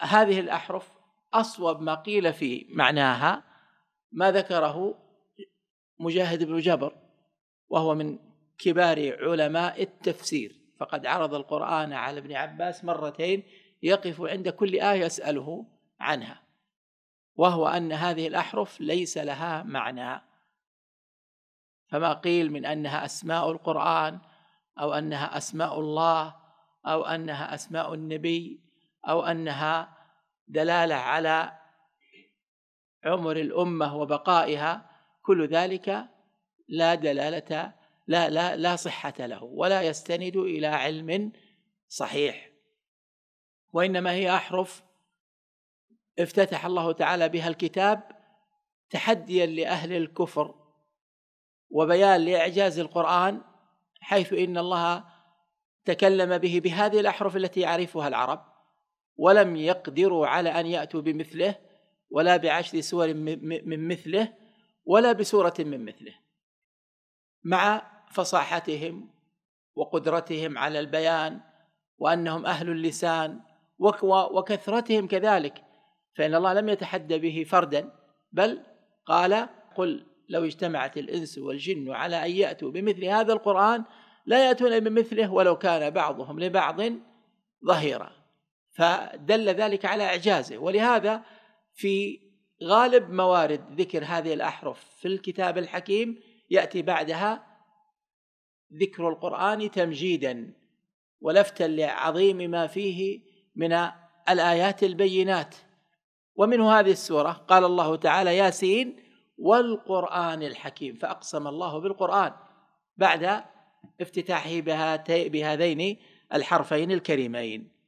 هذه الأحرف أصوب ما قيل في معناها ما ذكره مجاهد بن جبر وهو من كبار علماء التفسير فقد عرض القرآن على ابن عباس مرتين يقف عند كل آية يسأله عنها وهو أن هذه الأحرف ليس لها معنى فما قيل من أنها أسماء القرآن أو أنها أسماء الله أو أنها أسماء النبي أو أنها دلالة على عمر الأمة وبقائها كل ذلك لا دلالة لا لا لا صحة له ولا يستند إلى علم صحيح وإنما هي أحرف افتتح الله تعالى بها الكتاب تحديا لأهل الكفر وبيان لإعجاز القرآن حيث إن الله تكلم به بهذه الأحرف التي يعرفها العرب ولم يقدروا على أن يأتوا بمثله ولا بعشر سور من مثله ولا بسورة من مثله مع فصاحتهم وقدرتهم على البيان وأنهم أهل اللسان وكثرتهم كذلك فإن الله لم يتحدى به فردا بل قال قل لو اجتمعت الإنس والجن على أن يأتوا بمثل هذا القرآن لا يأتون بمثله ولو كان بعضهم لبعض ظهيرا فدل ذلك على إعجازه ولهذا في غالب موارد ذكر هذه الأحرف في الكتاب الحكيم يأتي بعدها ذكر القرآن تمجيدا ولفتا لعظيم ما فيه من الآيات البينات ومنه هذه السورة قال الله تعالى ياسين والقرآن الحكيم فأقسم الله بالقرآن بعد افتتاحه بهذين الحرفين الكريمين